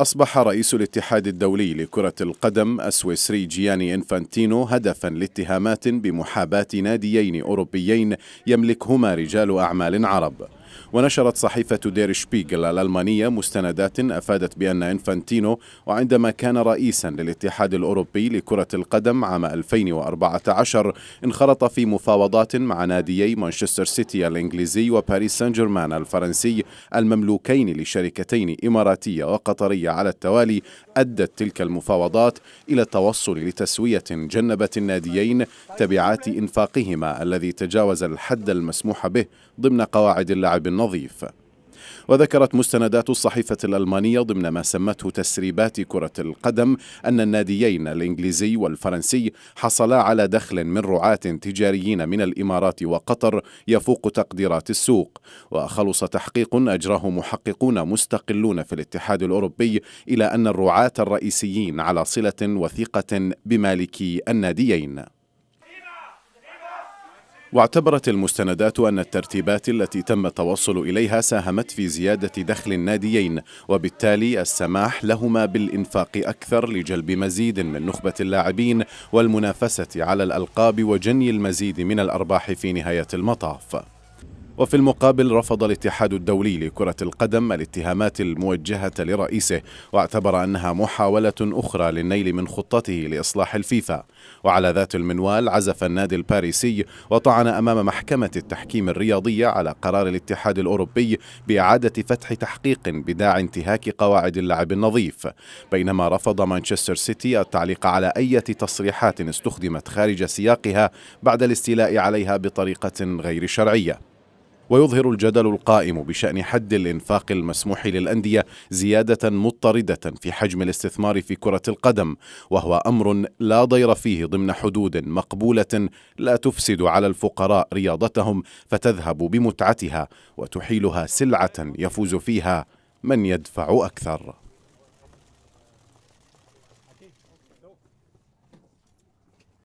أصبح رئيس الاتحاد الدولي لكرة القدم السويسري جياني إنفانتينو هدفا لاتهامات بمحاباة ناديين أوروبيين يملكهما رجال أعمال عرب ونشرت صحيفة دير شبيغل الألمانية مستندات أفادت بأن إنفانتينو وعندما كان رئيسا للاتحاد الأوروبي لكرة القدم عام 2014 انخرط في مفاوضات مع ناديي مانشستر سيتي الإنجليزي وباريس سان جيرمان الفرنسي المملوكين لشركتين إماراتية وقطرية على التوالي أدت تلك المفاوضات إلى التوصل لتسوية جنبت الناديين تبعات إنفاقهما الذي تجاوز الحد المسموح به ضمن قواعد اللعب الشعب النظيف وذكرت مستندات الصحيفة الألمانية ضمن ما سمته تسريبات كرة القدم أن الناديين الإنجليزي والفرنسي حصلا على دخل من رعاة تجاريين من الإمارات وقطر يفوق تقديرات السوق وخلص تحقيق أجراه محققون مستقلون في الاتحاد الأوروبي إلى أن الرعاة الرئيسيين على صلة وثيقة بمالكي الناديين واعتبرت المستندات أن الترتيبات التي تم التوصل إليها ساهمت في زيادة دخل الناديين وبالتالي السماح لهما بالإنفاق أكثر لجلب مزيد من نخبة اللاعبين والمنافسة على الألقاب وجني المزيد من الأرباح في نهاية المطاف وفي المقابل رفض الاتحاد الدولي لكرة القدم الاتهامات الموجهة لرئيسه واعتبر أنها محاولة أخرى للنيل من خطته لإصلاح الفيفا وعلى ذات المنوال عزف النادي الباريسي وطعن أمام محكمة التحكيم الرياضية على قرار الاتحاد الأوروبي بإعادة فتح تحقيق بداع انتهاك قواعد اللعب النظيف بينما رفض مانشستر سيتي التعليق على أي تصريحات استخدمت خارج سياقها بعد الاستيلاء عليها بطريقة غير شرعية ويظهر الجدل القائم بشأن حد الإنفاق المسموح للأندية زيادة مضطردة في حجم الاستثمار في كرة القدم وهو أمر لا ضير فيه ضمن حدود مقبولة لا تفسد على الفقراء رياضتهم فتذهب بمتعتها وتحيلها سلعة يفوز فيها من يدفع أكثر